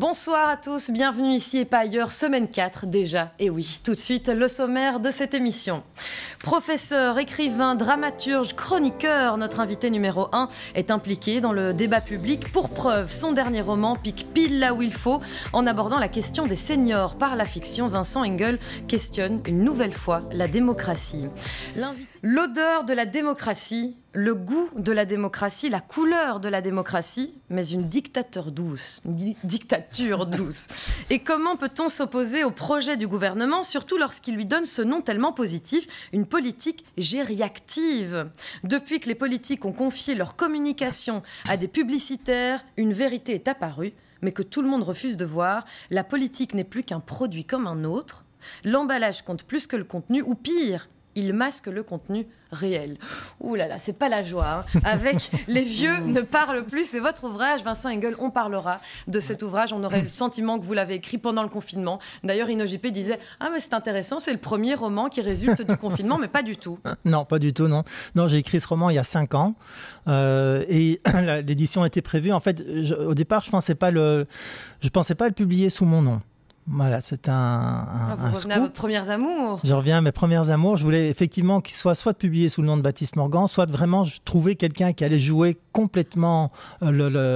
Bonsoir à tous, bienvenue ici et pas ailleurs, semaine 4 déjà. Et oui, tout de suite, le sommaire de cette émission. Professeur, écrivain, dramaturge, chroniqueur, notre invité numéro 1 est impliqué dans le débat public. Pour preuve, son dernier roman pique pile là où il faut en abordant la question des seniors par la fiction. Vincent Engel questionne une nouvelle fois la démocratie l'odeur de la démocratie, le goût de la démocratie, la couleur de la démocratie, mais une dictature douce, une dictature douce. Et comment peut-on s'opposer au projet du gouvernement, surtout lorsqu'il lui donne ce nom tellement positif, une politique gériactive Depuis que les politiques ont confié leur communication à des publicitaires, une vérité est apparue, mais que tout le monde refuse de voir. La politique n'est plus qu'un produit comme un autre. L'emballage compte plus que le contenu, ou pire, il masque le contenu réel. Ouh là là, c'est pas la joie. Hein. Avec Les vieux ne parlent plus, c'est votre ouvrage, Vincent Engel. On parlera de cet ouvrage. On aurait le sentiment que vous l'avez écrit pendant le confinement. D'ailleurs, InnoJP disait Ah, mais c'est intéressant, c'est le premier roman qui résulte du confinement, mais pas du tout. Non, pas du tout, non. Non, j'ai écrit ce roman il y a cinq ans euh, et l'édition était prévue. En fait, au départ, je pensais pas le, je pensais pas le publier sous mon nom. Voilà, c'est un, un, ah, vous revenez à vos amours. Je reviens à mes premières amours. Je voulais effectivement qu'il soit soit publié sous le nom de Baptiste Morgan, soit vraiment trouver quelqu'un qui allait jouer complètement euh,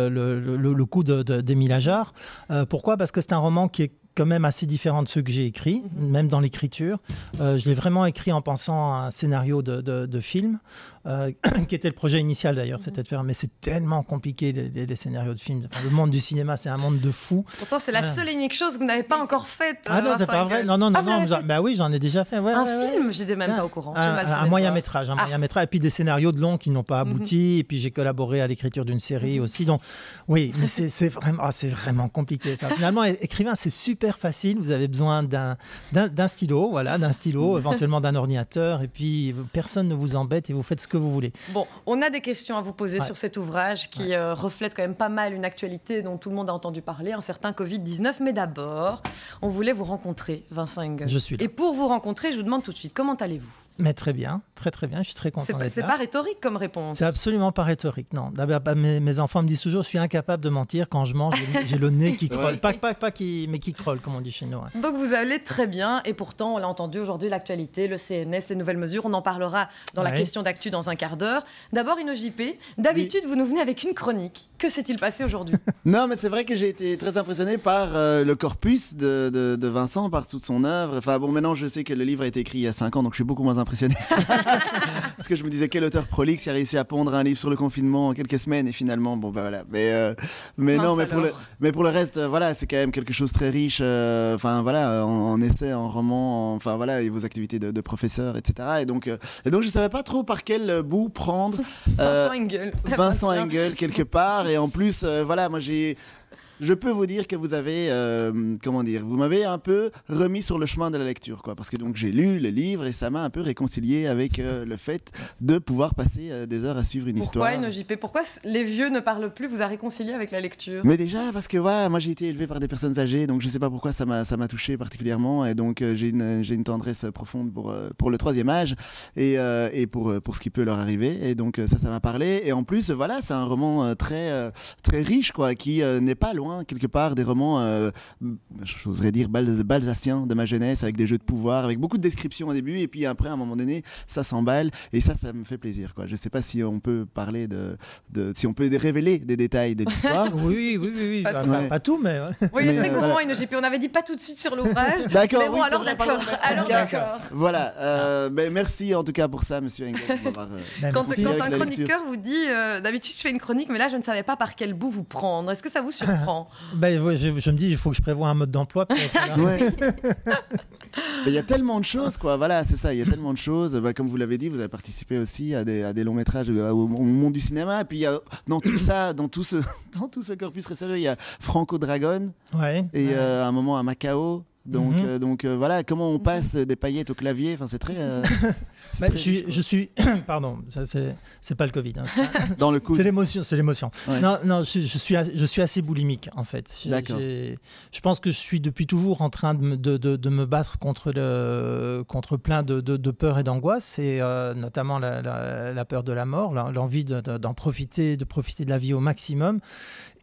le, coup d'Émile de, Ajar. Euh, pourquoi Parce que c'est un roman qui est quand même assez différent de ceux que j'ai écrits, mhm. même dans l'écriture. Euh, je l'ai vraiment écrit en pensant à un scénario de, de, film, euh, qui était le projet initial d'ailleurs, c'était de faire. Mais c'est tellement compliqué les, scénarios de films. le monde du cinéma, c'est un monde de fous. Pourtant, c'est la seule et unique chose que vous n'avez pas encore faite. Ah non, euh, c'est pas vrai. Non, non, non, ah, bah oui, j'en ai déjà fait. un film, j'étais même pas au courant. Un, moyen métrage, un ah. moyen métrage, et puis des scénarios de long qui n'ont pas mhm. abouti. Et puis j'ai collaboré à l'écriture d'une série mhm. aussi. Donc oui, mais c'est vraiment, ah, c'est vraiment compliqué. Finalement, écrivain, c'est super facile. Vous avez besoin d'un stylo, voilà, d'un stylo, éventuellement d'un ordinateur, et puis personne ne vous embête et vous faites ce que vous voulez. Bon, on a des questions à vous poser sur cet ouvrage qui euh, reflète quand même pas mal une actualité dont tout le monde a entendu parler, un certain Covid-19. Mais d'abord, on voulait vous rencontrer, Vincent Engel. Je suis là. Et pour vous rencontrer, je vous demande tout de suite, comment allez-vous mais très bien, très très bien, je suis très content C'est pas rhétorique comme réponse. C'est absolument pas rhétorique, non. Bah, mes, mes, enfants me disent toujours, je suis incapable de mentir, quand je mange, j'ai le nez qui crolle. Pas, pas, pas qui, mais qui crolle, comme on dit chez nous. Hein. Donc vous allez très bien, et pourtant, on l'a entendu aujourd'hui, l'actualité, le CNS, les nouvelles mesures, on en parlera dans la question d'actu dans un quart d'heure. D'abord, InnoJP, d'habitude, vous nous venez avec une chronique. Que s'est-il passé aujourd'hui Non, mais c'est vrai que j'ai été très impressionné par euh, le corpus de, Vincent, par toute son œuvre. Enfin bon, maintenant, je sais que le livre a été écrit il y a 5 ans, donc je suis beaucoup moins impressionné. Parce que je me disais, quel auteur prolixe a réussi à pondre un livre sur le confinement en quelques semaines et finalement, bon, ben voilà. Mais, euh, mais non, mais pour, le, mais pour le reste, euh, voilà, c'est quand même quelque chose très riche. Euh, enfin, voilà, en, en, en roman enfin, voilà, et vos activités de, professeur, etc. Et donc, et donc, je savais pas trop par quel bout prendre Vincent Engel. Vincent Engel, quelque part. Et en plus, voilà, moi, j'ai je peux vous dire que vous avez, euh, comment dire, vous m'avez un peu remis sur le chemin de la lecture, quoi. Parce que donc j'ai lu le livre et ça m'a un peu réconcilié avec euh, le fait de pouvoir passer euh, des heures à suivre une histoire. Pourquoi JP Pourquoi les vieux ne parlent plus vous a réconcilié avec la lecture Mais déjà parce que ouais, moi j'ai été élevé par des personnes âgées, donc je sais pas pourquoi ça m'a ça m'a touché particulièrement et donc j'ai une, tendresse profonde pour pour le troisième âge et, et pour pour ce qui peut leur arriver et donc ça ça m'a parlé et en plus voilà c'est un roman très très riche quoi qui n'est pas loin quelque part, des romans, euh, j'oserais dire, balsaciens de ma jeunesse, avec des jeux de pouvoir, avec beaucoup de descriptions au début, et puis après, à un moment donné, ça s'emballe, et ça, ça me fait plaisir. Quoi. Je ne sais pas si on peut parler de, Si on peut révéler des détails de l'histoire. oui, oui, oui, oui. Pas, tout. mais. Oui, il est très courant une GP. On avait dit pas tout de suite sur l'ouvrage. D'accord. Mais bon, alors d'accord. Alors d'accord. Voilà. Euh, ben, merci en tout cas pour ça, monsieur Engel. Euh, ben, quand un chroniqueur vous dit D'habitude, je fais une chronique, mais là, je ne savais pas par quel bout vous prendre. Est-ce que ça vous surprend ben, je, je, me dis, il faut que je prévoie un mode d'emploi. Il y a tellement de choses, quoi. Voilà, c'est ça. Il y a tellement de choses. Bah, comme vous l'avez dit, vous avez participé aussi à des, à des longs métrages euh, au, monde du cinéma. Et puis, y a, dans tout ça, dans tout ce, dans tout ce corpus réservé, il y a Franco Dragon. Ouais. Et euh, un moment à Macao. Donc, mhm. euh, donc voilà, comment on mhm. passe des paillettes au clavier, enfin, c'est très... je, suis, je, suis, pardon, c'est pas le Covid. Hein. Dans le coup. C'est l'émotion, c'est l'émotion. Non, non, je, suis, je suis assez boulimique en fait. D'accord. Je pense que je suis depuis toujours en train de, me battre contre contre plein de, de peurs et d'angoisses et euh, notamment la, peur de la mort, l'envie d'en profiter, de profiter de la vie au maximum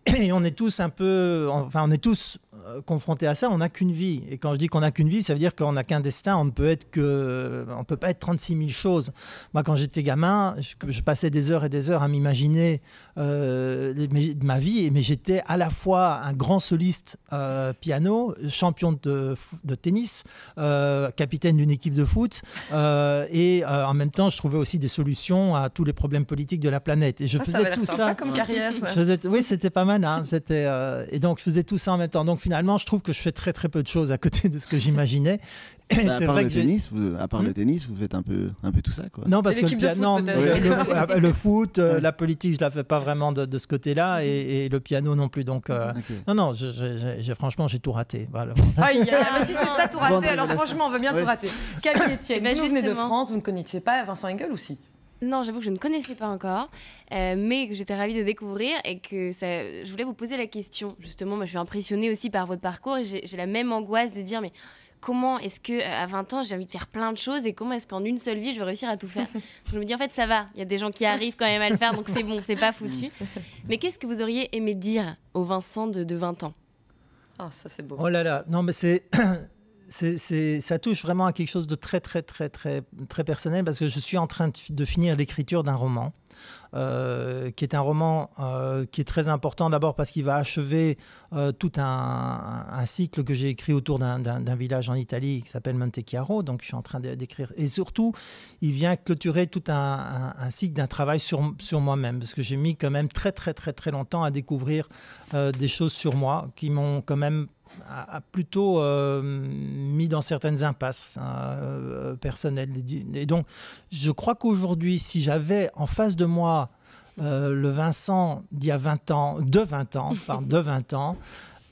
et on est tous un peu, enfin, on est tous euh, confrontés à ça. On n'a qu'une vie. Et quand je dis qu'on n'a qu'une vie, ça veut dire qu'on n'a qu'un destin. On ne peut être que, on peut pas être 36 mille choses. Moi, quand j'étais gamin, je, passais des heures et des heures à m'imaginer euh, ma vie, mais j'étais à la fois un grand soliste euh, piano, champion de, tennis, euh, capitaine d'une équipe de foot, euh, et en même temps, je trouvais aussi des solutions à tous les problèmes politiques de la planète. Et je ah, faisais tout ça. carrière. oui, c'était pas mal. Hein. c'était, et donc, je faisais tout ça en même temps. Donc, finalement, je trouve que je fais très, très peu de choses à côté de ce que j'imaginais. Bah, c'est à part, à part le hmm tennis, vous faites un peu un peu tout ça. Quoi. Non, parce que le, foot, non, le, foot, euh, la politique, je la fais pas vraiment de, ce côté-là, et, le piano non plus. Donc, euh, non, non, je, franchement, j'ai tout raté. Voilà. mais si c'est ça, tout raté, alors franchement, on veut bien tout rater. Camille Etienne, eh ben, vous venez de France, vous ne connaissez pas Vincent Engel aussi non, j'avoue que je ne connaissais pas encore, euh, mais que j'étais ravie de découvrir et que je voulais vous poser la question. Justement, je suis impressionnée aussi par votre parcours et j'ai la même angoisse de dire, mais comment est-ce que euh, à 20 ans j'ai envie de faire plein de choses et comment est-ce qu'en une seule vie je vais réussir à tout faire Je me dis en fait ça va, il y a des gens qui arrivent quand même à le faire donc c'est bon, c'est pas foutu. Mais qu'est-ce que vous auriez aimé dire au Vincent de, de 20 ans Oh ça c'est beau. Oh là là, non mais c'est c'est, ça touche vraiment à quelque chose de très, très, très, très, très personnel parce que je suis en train de, finir l'écriture d'un roman, euh, qui est un roman euh, qui est très important d'abord parce qu'il va achever euh, tout un, cycle que j'ai écrit autour d'un, village en Italie qui s'appelle Montechiaro. Donc, je suis en train d'écrire. Et surtout, il vient clôturer tout un, cycle d'un travail sur, sur moi-même parce que j'ai mis quand même très, très, très, très longtemps à découvrir des choses sur moi qui m'ont quand même a, plutôt euh, mis dans certaines impasses hein, euh, personnelles. Et donc, je crois qu'aujourd'hui, si j'avais en face de moi euh, le Vincent d'il y a 20 ans, de 20 ans, pardon, de 20 ans,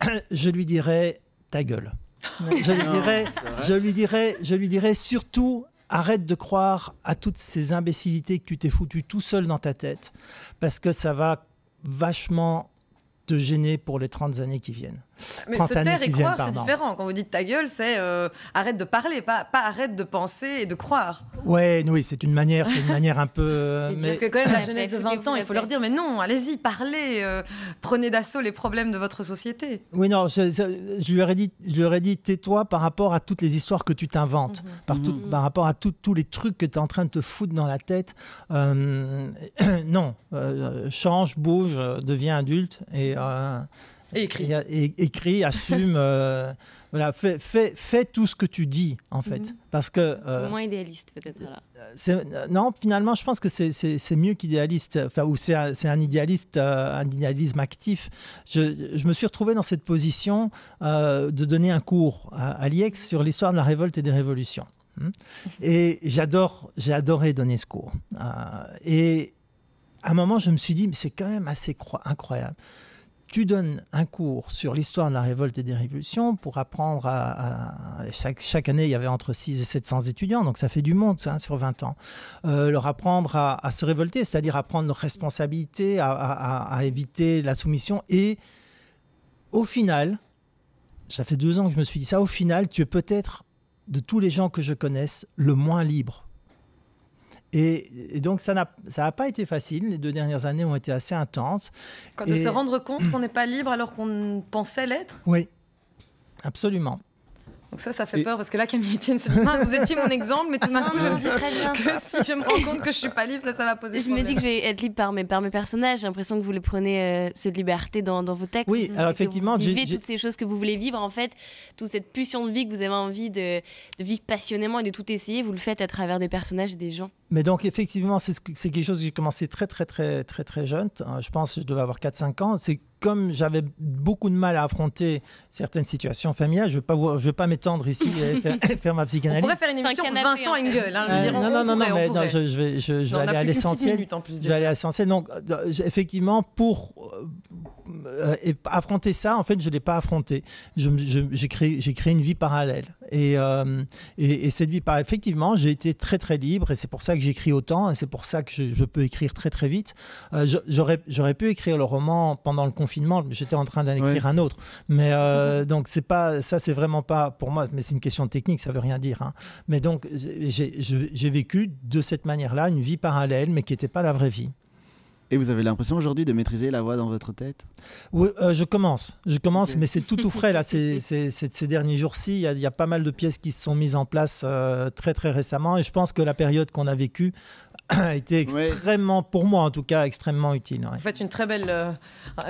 je lui dirais ta gueule. Je lui dirais, je lui dirais, je lui dirais surtout arrête de croire à toutes ces imbécilités que tu t'es foutu tout seul dans ta tête parce que ça va vachement te gêner pour les 30 années qui viennent. Mais se taire et croire, c'est différent. Quand vous dites ta gueule, c'est euh, arrête de parler, pas, arrête de penser et de croire. Ouais, oui, c'est une manière, c'est une manière un peu. Euh, que quand même, la jeunesse de 20 ans, il faut leur dire mais non, allez-y, parlez, euh, prenez d'assaut les problèmes de votre société. Oui, non, je, je, lui aurais dit, je dit tais-toi par rapport à toutes les histoires que tu t'inventes, mhm. mhm. par, rapport à tous les trucs que tu es en train de te foutre dans la tête. non, change, bouge, deviens adulte et. Et écris. Et, écrit assume, euh, voilà, fais, tout ce que tu dis, en fait. Mhm. Parce que. c'est euh, moins idéaliste, peut-être. Euh, non, finalement, je pense que c'est mieux qu'idéaliste, enfin, ou c'est un, idéaliste, un idéalisme actif. Je, me suis retrouvé dans cette position de donner un cours à, l'IEX sur l'histoire de la révolte et des révolutions. Hein. Et j'adore, j'ai adoré donner ce cours. et à un moment, je me suis dit, mais c'est quand même assez incroyable tu donnes un cours sur l'histoire de la révolte et des révolutions pour apprendre à, chaque, année il y avait entre 6 et 700 étudiants donc ça fait du monde sur 20 ans euh, leur apprendre à, se révolter c'est-à-dire à prendre leurs responsabilités à, à, éviter la soumission et au final ça fait deux ans que je me suis dit ça au final tu es peut-être de tous les gens que je connaisse le moins libre et, donc, ça n'a pas été facile. Les deux dernières années ont été assez intenses. De se rendre compte qu'on n'est pas libre alors qu'on pensait l'être Oui, absolument. Donc ça, ça fait peur parce que là, Camille Etienne vous étiez mon exemple, mais tout d'un coup, je me dis très bien. que si je me rends compte que je suis pas libre, ça, ça va poser et Je me dis que je vais être libre par mes, par mes personnages. J'ai l'impression que vous prenez euh, cette liberté dans, vos textes. Oui, alors effectivement, vous vivez toutes ces choses que vous voulez vivre, en fait, toute cette pulsion de vie que vous avez envie de, de vivre passionnément et de tout essayer, vous le faites à travers des personnages et des gens. Mais donc, effectivement, c'est quelque chose que j'ai commencé très, très, très, très, très jeune. Hein. Je pense que je devais avoir 4-5 ans. C'est comme j'avais beaucoup de mal à affronter certaines situations familiales, je ne vais pas, m'étendre ici et faire, ma psychanalyse. On pourrait faire une émission un Vincent hein. Engel. Hein. Euh, non, non, non, non, je, vais, je vais aller à l'essentiel. Je vais aller à l'essentiel. Donc, euh, effectivement, pour euh, euh, et affronter ça, en fait, je ne l'ai pas affronté. J'ai créé, créé, une vie parallèle. Et, euh, et, cette vie parallèle, effectivement, j'ai été très, très libre. Et c'est pour ça que j'écris autant. Et c'est pour ça que je, peux écrire très, très vite. Euh, j'aurais J'aurais pu écrire le roman pendant le confinement. J'étais en train d'en écrire un autre. Mais donc, c'est pas, ça, c'est vraiment pas pour moi. Mais c'est une question technique, ça veut rien dire. Hein. Mais donc, j'ai vécu de cette manière-là une vie parallèle, mais qui n'était pas la vraie vie. Et vous avez l'impression aujourd'hui de maîtriser la voix dans votre tête Oui, euh, je commence. Je commence, mais c'est tout tout frais là. C'est, ces derniers jours-ci, il y, a pas mal de pièces qui se sont mises en place euh, très très récemment. Et je pense que la période qu'on a vécue a été extrêmement, pour moi en tout cas, extrêmement utile. Ouais. Vous faites une très belle euh,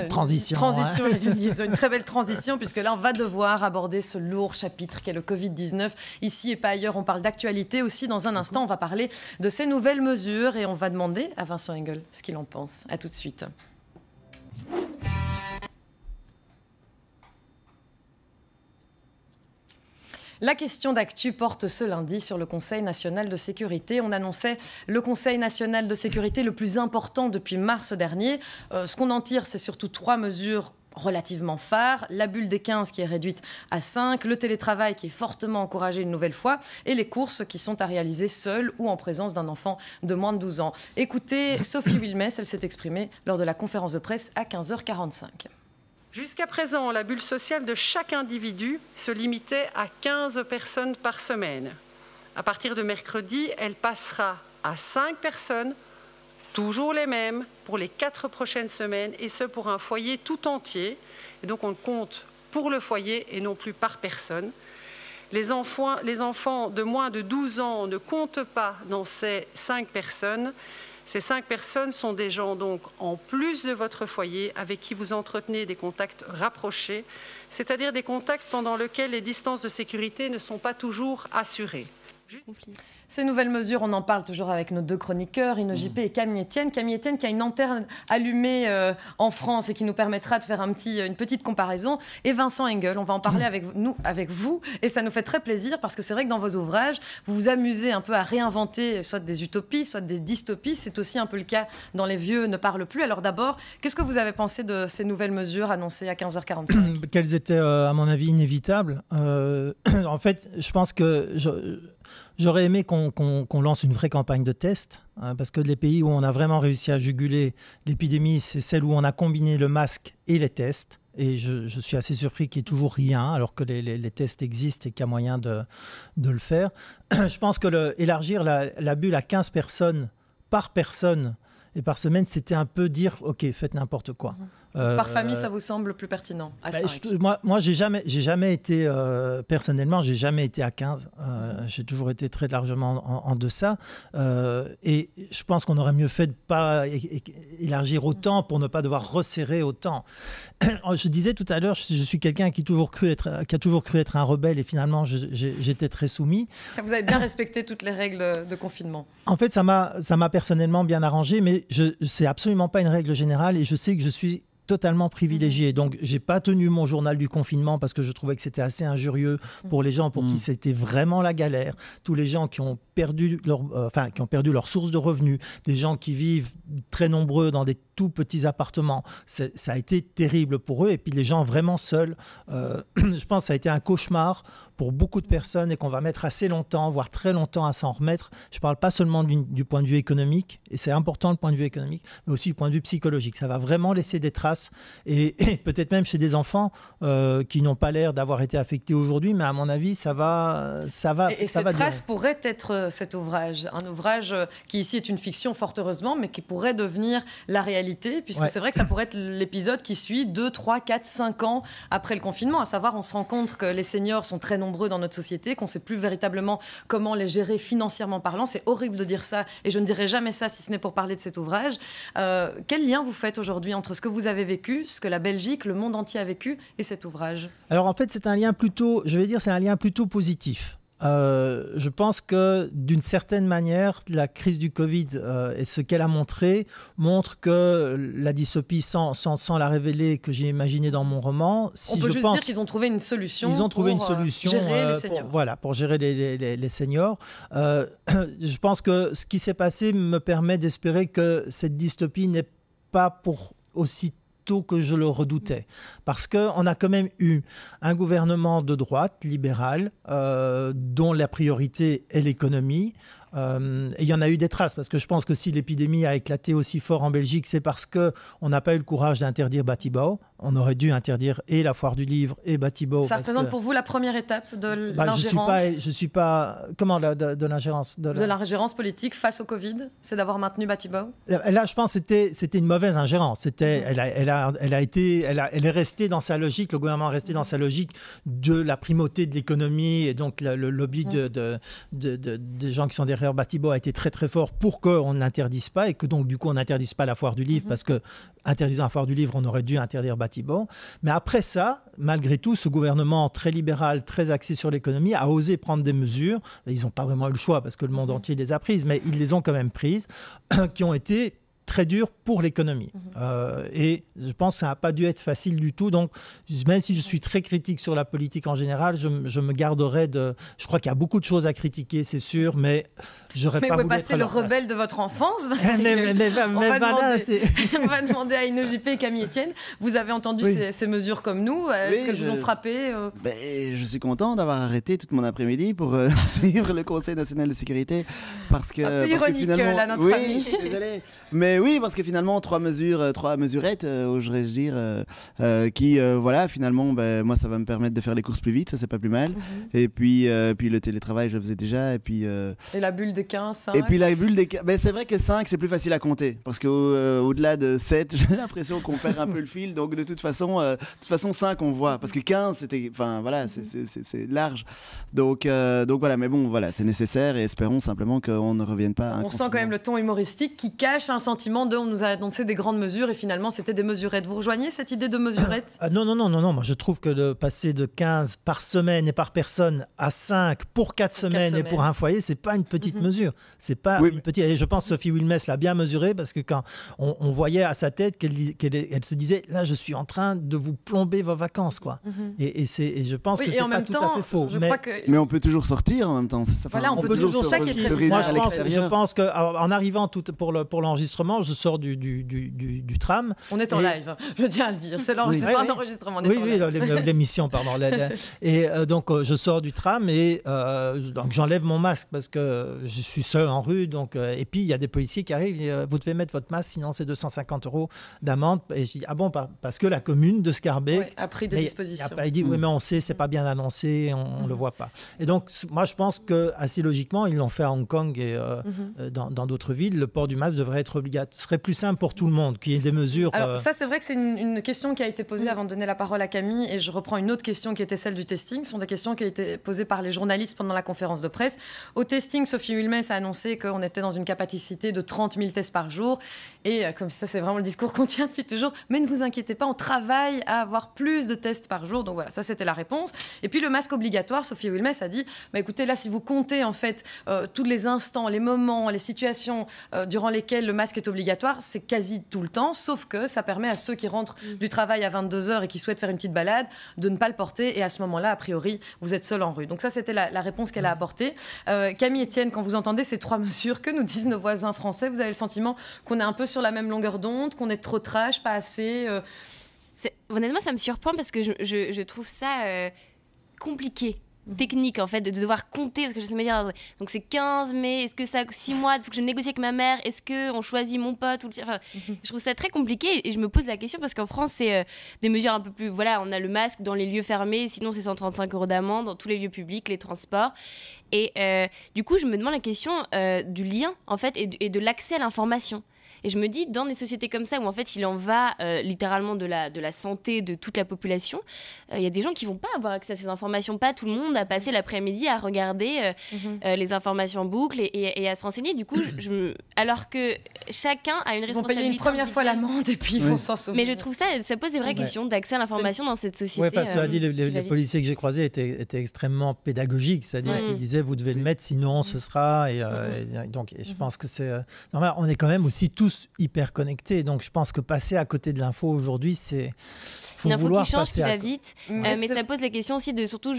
transition. transition une, très belle transition, puisque là, on va devoir aborder ce lourd chapitre qu'est le Covid-19. Ici et pas ailleurs, on parle d'actualité aussi. Dans un instant, on va parler de ces nouvelles mesures et on va demander à Vincent Engel ce qu'il en pense tout de suite. La question d'actu porte ce lundi sur le Conseil national de sécurité. On annonçait le Conseil national de sécurité le plus important depuis mars dernier. Euh, ce qu'on en tire, c'est surtout trois mesures relativement phare, la bulle des 15 qui est réduite à 5, le télétravail qui est fortement encouragé une nouvelle fois, et les courses qui sont à réaliser seules ou en présence d'un enfant de moins de 12 ans. Écoutez, Sophie Wilmès, elle s'est exprimée lors de la conférence de presse à 15h45. Jusqu'à présent, la bulle sociale de chaque individu se limitait à 15 personnes par semaine. À partir de mercredi, elle passera à 5 personnes toujours les mêmes pour les quatre prochaines semaines, et ce pour un foyer tout entier. donc on compte pour le foyer et non plus par personne. Les enfants, de moins de 12 ans ne comptent pas dans ces cinq personnes. Ces cinq personnes sont des gens donc en plus de votre foyer avec qui vous entretenez des contacts rapprochés, c'est-à-dire des contacts pendant lesquels les distances de sécurité ne sont pas toujours assurées. Ces nouvelles mesures, on en parle toujours avec nos deux chroniqueurs, Ino JP mm. et Camille Etienne. Camille Etienne qui a une lanterne allumée euh, en France et qui nous permettra de faire un petit, une petite comparaison. Et Vincent Engel, on va en parler mm. avec nous, avec vous. Et ça nous fait très plaisir parce que c'est vrai que dans vos ouvrages, vous vous amusez un peu à réinventer soit des utopies, soit des dystopies. C'est aussi un peu le cas dans Les Vieux ne parlent plus. Alors d'abord, qu'est-ce que vous avez pensé de ces nouvelles mesures annoncées à 15h45 Qu'elles étaient, euh, à mon avis, inévitables. Euh, en fait, je pense que... Je, J'aurais aimé qu'on lance une vraie campagne de tests hein, parce que les pays où on a vraiment réussi à juguler l'épidémie, c'est celle où on a combiné le masque et les tests. Et je, suis assez surpris qu'il n'y ait toujours rien, alors que les, tests existent et qu'il y a moyen de, le faire. Je pense que élargir la, la, bulle à 15 personnes par personne et par semaine, c'était un peu dire, OK, faites n'importe quoi. Euh, Par famille, ça vous semble plus pertinent bah, Moi, j'ai jamais, jamais été, euh, personnellement, j'ai jamais été à 15. Euh, j'ai toujours été très largement en, deçà. et je pense qu'on aurait mieux fait de ne pas élargir mm. autant pour ne pas devoir resserrer autant. je disais tout à l'heure, je, suis quelqu'un qui, qui a toujours cru être un rebelle et finalement, j'étais très soumis. Vous avez bien respecté toutes les règles de confinement. En fait, ça m'a personnellement bien arrangé, mais n'est absolument pas une règle générale et je sais que je suis totalement mhm. privilégié. Donc, j'ai pas tenu mon journal du confinement parce que je trouvais que c'était assez injurieux mhm. pour les gens pour qui mhm. c'était vraiment la galère. Tous les gens qui ont perdu leur, euh, enfin, qui ont perdu leur source de revenus, des gens qui vivent très nombreux dans des petits appartements. Ça a été terrible pour eux. Et puis les gens vraiment seuls, euh, je pense ça a été un cauchemar pour beaucoup de personnes et qu'on va mettre assez longtemps, voire très longtemps à s'en remettre. Je parle pas seulement du, point de vue économique, et c'est important le point de vue économique, mais aussi du point de vue psychologique. Ça va vraiment laisser des traces. Et, peut-être même chez des enfants euh, qui n'ont pas l'air d'avoir été affectés aujourd'hui, mais à mon avis, ça va... Ça va et, cette ça pourrait être euh, cet ouvrage, un ouvrage qui ici est une fiction fort heureusement, mais qui pourrait devenir la réalité puisque c'est vrai que ça pourrait être l'épisode qui suit 2, 3, 4, 5 ans après le confinement. À savoir, on se rend compte que les seniors sont très nombreux dans notre société, qu'on ne sait plus véritablement comment les gérer financièrement parlant. C'est horrible de dire ça, et je ne dirai jamais ça si ce n'est pour parler de cet ouvrage. Euh, quel lien vous faites aujourd'hui entre ce que vous avez vécu, ce que la Belgique, le monde entier a vécu, et cet ouvrage Alors en fait, c'est un lien plutôt, je vais dire, c'est un lien plutôt positif. Euh, je pense que d'une certaine manière, la crise du Covid euh, et ce qu'elle a montré montre que la dystopie, sans, la révéler, que j'ai imaginée dans mon roman, si on peut je juste pense, dire qu'ils ont trouvé une solution. Ils ont trouvé pour, une euh, solution gérer les seniors. voilà, pour gérer les, les, les seniors. je pense que ce qui s'est passé me permet d'espérer que cette dystopie n'est pas pour aussi que je le redoutais. Parce qu'on a quand même eu un gouvernement de droite, libéral, euh, dont la priorité est l'économie, euh, et il y en a eu des traces, parce que je pense que si l'épidémie a éclaté aussi fort en Belgique, c'est parce que on n'a pas eu le courage d'interdire Batibao. On aurait dû interdire et la foire du livre et Batibao. Ça représente pour vous la première étape de bah, l'ingérence je, ne suis pas. Comment de, l'ingérence De, la... l'ingérence politique face au Covid C'est d'avoir maintenu Batibao là, je pense que c'était, c'était une mauvaise ingérence. C'était, mhm. elle, a, elle, a, été, elle, elle est restée dans sa logique, le gouvernement est resté dans sa logique de la primauté de l'économie et donc le, lobby mhm. de, des gens qui sont derrière Batibot a été très très fort pour qu'on n'interdise pas et que donc du coup on n'interdise pas la foire du livre mhm. parce que interdisant la foire du livre on aurait dû interdire Batibo. Mais après ça, malgré tout, ce gouvernement très libéral, très axé sur l'économie a osé prendre des mesures. Ils n'ont pas vraiment eu le choix parce que le monde mhm. entier les a prises, mais ils les ont quand même prises, qui ont été très dur pour l'économie. Mhm. Euh, et je pense que ça n'a pas dû être facile du tout. Donc, même si je suis très critique sur la politique en général, je, me garderai de. Je crois qu'il y a beaucoup de choses à critiquer, c'est sûr, mais n'aurais pas voulu. Mais vous le rebelle de votre enfance. on, va demander, à InnoJP et Camille Etienne. Vous avez entendu ces, mesures comme nous euh, Est-ce qu'elles vous ont frappé euh ben, Je suis content d'avoir arrêté toute mon après-midi pour suivre le Conseil national de sécurité parce que. ironique, finalement... là, notre oui, mais oui, parce que finalement, trois mesures, euh, trois mesurettes, euh, oserais-je dire, euh, qui, voilà, finalement, ben, moi, ça va me permettre de faire les courses plus vite, ça, c'est pas plus mal. Mhm. Et puis, puis le télétravail, je le faisais déjà. Et puis. et la bulle des 15, Et puis la bulle des. Mais ben, c'est vrai que 5, c'est plus facile à compter. Parce qu'au-delà de 7, j'ai l'impression qu'on perd un peu le fil. Donc, de toute façon, de toute façon 5, on voit. Parce que 15, c'était. Enfin, voilà, c'est mhm. large. Donc, donc voilà, mais bon, voilà, c'est nécessaire et espérons simplement qu'on ne revienne pas. on sent quand même le ton humoristique qui cache un sentiment de on nous a annoncé des grandes mesures et finalement c'était des mesurettes. Vous rejoignez cette idée de mesurette ah, Non, non, non, non, non. Moi, je trouve que de passer de 15 par semaine et par personne à 5 pour 4 semaines, et pour un foyer, c'est pas une petite mhm. mesure. C'est pas une petite. Et je pense que Sophie Wilmès l'a bien mesuré parce que quand on, voyait à sa tête qu'elle se disait là, je suis en train de vous plomber vos vacances, quoi. Mhm. Et, c'est je pense que c'est pas tout à fait faux. Mais... on peut toujours sortir en même temps. voilà, on, peut, toujours, ça qui est Moi, je pense, je pense que en arrivant tout pour l'enregistrement je sors du, du, tram. On est en live, je tiens à le dire. C'est l'enregistrement, oui, l'émission, pardon. Et euh, donc, euh, je sors du tram et euh, donc j'enlève mon masque parce que je suis seul en rue. Donc, et puis, il y a des policiers qui arrivent. vous devez mettre votre masque, sinon c'est 250 euros d'amende. Et je dis, ah bon, parce que la commune de Scarbeck a pris des mais, dispositions. Il, dit, oui, mm. mais on sait, c'est pas bien annoncé, on, le mm. voit pas. Et donc, moi, je pense que assez logiquement, ils l'ont fait à Hong Kong et mm-hmm. dans d'autres villes, le port du masque devrait être obligatoire Ce serait plus simple pour tout le monde qu'il y ait des mesures. Alors, euh, ça, c'est vrai que c'est une, question qui a été posée avant de donner la parole à Camille, et je reprends une autre question qui était celle du testing. Ce sont des questions qui ont été posées par les journalistes pendant la conférence de presse. Au testing, Sophie Wilmes a annoncé qu'on était dans une capacité de 30 000 tests par jour, et euh, comme ça, c'est vraiment le discours qu'on tient depuis toujours. Mais ne vous inquiétez pas, on travaille à avoir plus de tests par jour. Donc voilà, ça, c'était la réponse. Et puis le masque obligatoire, Sophie Wilmes a dit, bah, écoutez, là, si vous comptez en fait euh, tous les instants, les moments, les situations durant lesquelles le masque qui est obligatoire, c'est quasi tout le temps, sauf que ça permet à ceux qui rentrent mm. du travail à 22h et qui souhaitent faire une petite balade de ne pas le porter. Et à ce moment-là, a priori, vous êtes seul en rue. Donc ça, c'était la, réponse qu'elle a mm. apportée. Euh, Camille Etienne, quand vous entendez ces trois mesures, que nous disent nos voisins français Vous avez le sentiment qu'on est un peu sur la même longueur d'onde, qu'on est trop trash, pas assez euh Honnêtement, ça me surprend parce que je, trouve ça euh, compliqué technique en fait de, devoir compter parce que je sais me dire donc c'est 15 mai est-ce que ça 6 mois il faut que je négocie avec ma mère est-ce que on choisit mon pote ou le enfin, mhm. je trouve ça très compliqué et je me pose la question parce qu'en France c'est euh, des mesures un peu plus voilà on a le masque dans les lieux fermés sinon c'est 135 euros d'amende dans tous les lieux publics les transports et euh, du coup je me demande la question euh, du lien en fait et de l'accès à l'information et je me dis, dans des sociétés comme ça, où en fait il en va euh, littéralement de la, de la santé de toute la population, euh, il y a des gens qui vont pas avoir accès à ces informations. Pas tout le monde a passé l'après-midi à regarder euh, mhm. les informations en boucle et, à se renseigner. Du coup, je, alors que chacun a une responsabilité. Ils une première fois l'amende et puis ils vont s'en souvenir. Mais je trouve ça, ça pose des vraies questions d'accès à l'information dans cette société. Oui, parce que les, policiers que j'ai croisés étaient, étaient, extrêmement pédagogiques. C'est-à-dire qu'ils disaient, vous devez le mettre, sinon ce sera. Et, mm-hmm. donc, je mm-hmm. pense que c'est normal. On est quand même aussi tous hyper connectés. Donc je pense que passer à côté de l'info aujourd'hui, c'est faut vouloir change, passer va vite. Mm. Euh, mais, ça pose la question aussi de surtout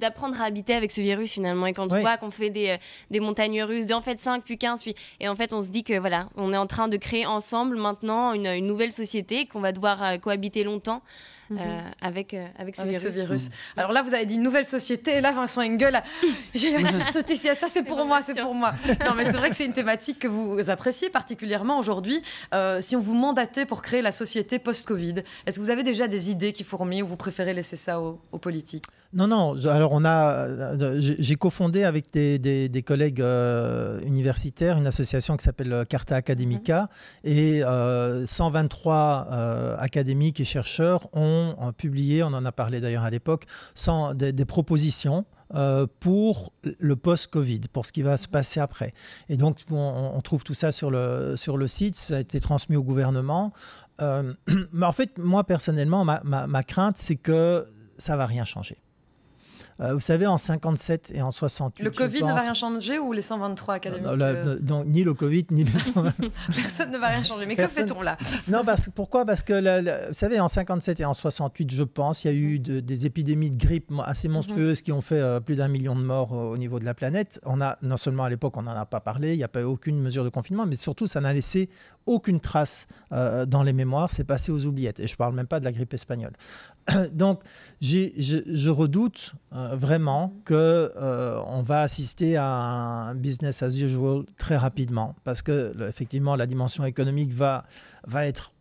d'apprendre à habiter avec ce virus finalement. Et quand on voit qu'on fait euh, des, montagnes russes, d'en fait 5 puis 15 puis et en fait on se dit que voilà, on est en train de créer ensemble maintenant une nouvelle société qu'on va devoir euh, cohabiter longtemps. Euh, mhm. avec, euh, avec, ce, virus. Alors là, vous avez dit nouvelle société. Là, Vincent Engel, j'ai sauté. Ça, c'est pour moi, c'est pour moi. Non, mais c'est vrai que c'est une thématique que vous appréciez particulièrement aujourd'hui. Euh, si on vous mandatait pour créer la société post-Covid, est-ce que vous avez déjà des idées qui fourmillent ou vous préférez laisser ça aux, politiques Non, non. Alors, on a, j'ai cofondé avec des, collègues universitaires une association qui s'appelle Carta Academica mhm. et 123 académiques et chercheurs ont publié, on en a parlé d'ailleurs à l'époque, des, des propositions euh, pour le post-Covid, pour ce qui va se mmh. passer après. Et donc, on, trouve tout ça sur le, sur le site, ça a été transmis au gouvernement. Euh, mais en fait, moi, personnellement, ma, ma crainte, c'est que ça va rien changer. Euh, vous savez, en 57 et en 68. Le Covid ne va rien changer ou les 123 académiques non, euh ni le Covid, ni les 123. Personne ne va rien changer. Mais que fait-on là Non, parce, pourquoi Parce que, vous savez, en 57 et en 68, je pense, il y a eu des épidémies de grippe assez monstrueuses mhm. qui ont fait euh, plus d'un million de morts au niveau de la planète. On a, non seulement à l'époque, on n'en a pas parlé, il n'y a pas eu aucune mesure de confinement, mais surtout, ça n'a laissé aucune trace dans les mémoires. C'est passé aux oubliettes. Et je ne parle même pas de la grippe espagnole. Donc, je, redoute euh, vraiment que euh, on va assister à un business as usual très rapidement parce que effectivement la dimension économique va va être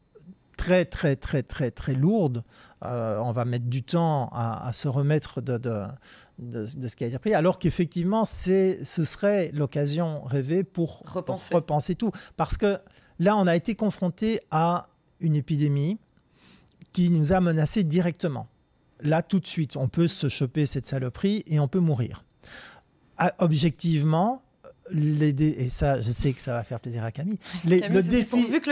très très très très très lourde. Euh, on va mettre du temps à, se remettre de, de, de, ce qui a été pris, alors qu'effectivement ce serait l'occasion rêvée pour repenser. pour repenser. tout. Parce que là, on a été confronté à une épidémie qui nous a menacés directement là tout de suite, on peut se choper cette saloperie et on peut mourir. Ah, objectivement, les et ça, je sais que ça va faire plaisir à Camille. le défi, que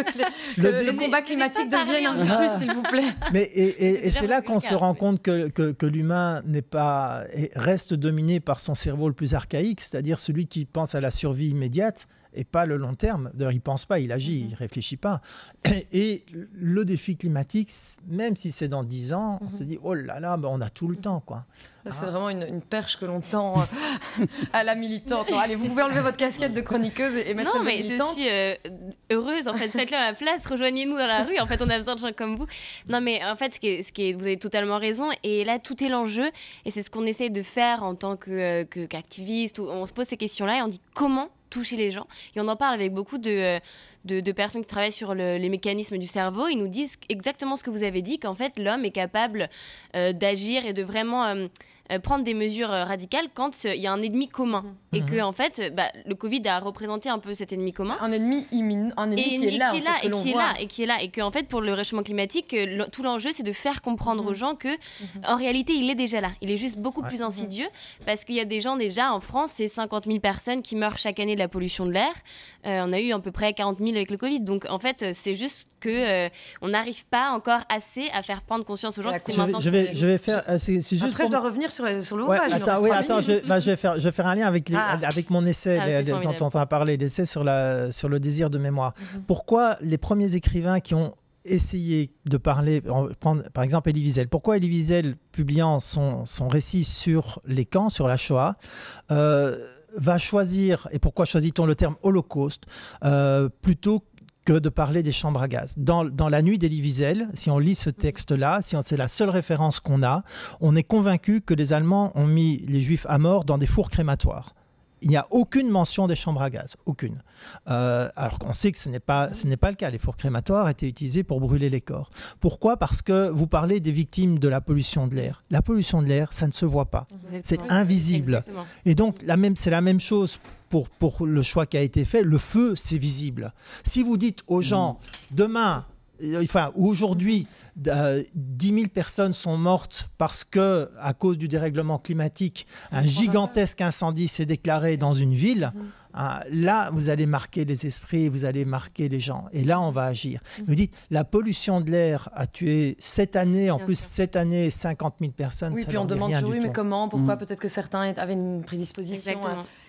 le, combat climatique devient un virus, s'il vous plaît. Mais et, c'est là qu'on se rend compte que, que l'humain n'est pas reste dominé par son cerveau le plus archaïque, c'est-à-dire celui qui pense à la survie immédiate et pas le long terme. D'ailleurs, il pense pas, il agit, il ne mhm. réfléchit pas. Et le défi climatique, même si c'est dans 10 ans, on mhm. se dit, oh là là, bah, on a tout le temps. quoi. C'est ah. vraiment une, perche que l'on tend euh, à la militante. allez, vous pouvez enlever votre casquette de chroniqueuse et, et mettre Non, mais je suis euh, heureuse, en fait. Faites-le à ma place, rejoignez-nous dans la rue. En fait, on a besoin de gens comme vous. Non, mais en fait, ce qui est, vous avez totalement raison. Et là, tout est l'enjeu. Et c'est ce qu'on essaie de faire en tant euh, qu'activiste. Que, on se pose ces questions-là et on dit comment toucher les gens. Et on en parle avec beaucoup de euh, de, personnes qui travaillent sur les mécanismes du cerveau. Ils nous disent exactement ce que vous avez dit, qu'en fait, l'homme est capable euh, d'agir et de vraiment euh, euh, prendre des mesures radicales quand il y a un ennemi commun. Et mhm. que, mhm. en fait, bah, le Covid a représenté un peu cet ennemi commun. Un ennemi imminent, et, qui, est là, et qui est là, et qui est là. Et que, en fait, pour le réchauffement climatique, tout l'enjeu, c'est de faire comprendre aux mhm. gens que, en réalité, il est déjà là. Il est juste beaucoup plus insidieux parce qu'il y a des gens déjà en France, c'est 50 000 personnes qui meurent chaque année de la pollution de l'air. on a eu à peu près 40 000 avec le Covid. Donc en fait, euh, c'est juste que euh, on n'arrive pas encore assez à faire prendre conscience aux gens que c'est maintenant. Je vais, je vais faire. Euh, juste Après, je dois revenir sur, sur le attends, attends, bah, je, vais faire, je vais faire un lien avec, ah. avec mon essai ah, dont on a parlé, l'essai sur, la, sur le désir de mémoire. Mhm. Pourquoi les premiers écrivains qui ont essayé de parler, prendre, par exemple Elie Wiesel. Pourquoi Elie Wiesel, publiant son, son récit sur les camps, sur la Shoah, va choisir, et pourquoi choisit-on le terme holocauste, euh, plutôt que de parler des chambres à gaz. Dans, la nuit d'Elie Wiesel, si on lit ce mhm. texte-là, si c'est la seule référence qu'on a, on est convaincu que les Allemands ont mis les Juifs à mort dans des fours crématoires il n'y a aucune mention des chambres à gaz, aucune. Euh, alors qu'on sait que ce n'est pas, ce n'est pas le cas. Les fours crématoires étaient utilisés pour brûler les corps. Pourquoi Parce que vous parlez des victimes de la pollution de l'air. La pollution de l'air, ça ne se voit pas, c'est invisible. Et donc la même, c'est la même chose pour pour le choix qui a été fait. Le feu, c'est visible. Si vous dites aux gens mm. demain euh, enfin, aujourd'hui, 10 euh, 000 personnes sont mortes parce que, à cause du dérèglement climatique, un gigantesque incendie s'est déclaré dans une ville. Mmh. Hein, là, vous allez marquer les esprits, vous allez marquer les gens. Et là, on va agir. Mmh. Vous dites, la pollution de l'air a tué cette année, en plus, cette année, 50 000 personnes. Oui, puis on demande toujours, mais comment, pourquoi mmh. Peut-être que certains avaient une prédisposition.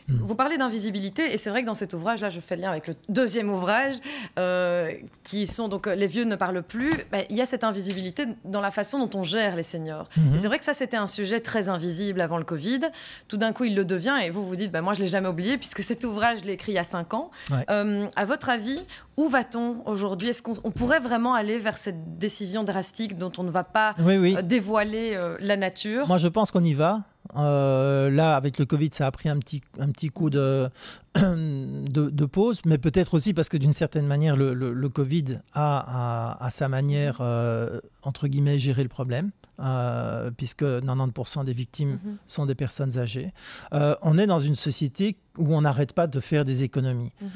Vous parlez d'invisibilité, et c'est vrai que dans cet ouvrage, là, je fais le lien avec le deuxième ouvrage, euh, qui sont donc euh, Les vieux ne parlent plus. Ben, il y a cette invisibilité dans la façon dont on gère les seniors. Mhm. C'est vrai que ça, c'était un sujet très invisible avant le Covid. Tout d'un coup, il le devient, et vous vous dites, ben, moi, je l'ai jamais oublié, puisque cet ouvrage, je l'ai écrit il y a cinq ans. Euh, à votre avis, où va-t-on aujourd'hui Est-ce qu'on pourrait vraiment aller vers cette décision drastique dont on ne va pas dévoiler la nature Moi, je pense qu'on y va. Euh, là, avec le Covid, ça a pris un petit, un petit coup de, de, pause, mais peut-être aussi parce que d'une certaine manière, le, Covid a à, sa manière, euh, entre guillemets, géré le problème. Euh, puisque 90% des victimes mhm. sont des personnes âgées. on est dans une société où on n'arrête pas de faire des économies, mhm.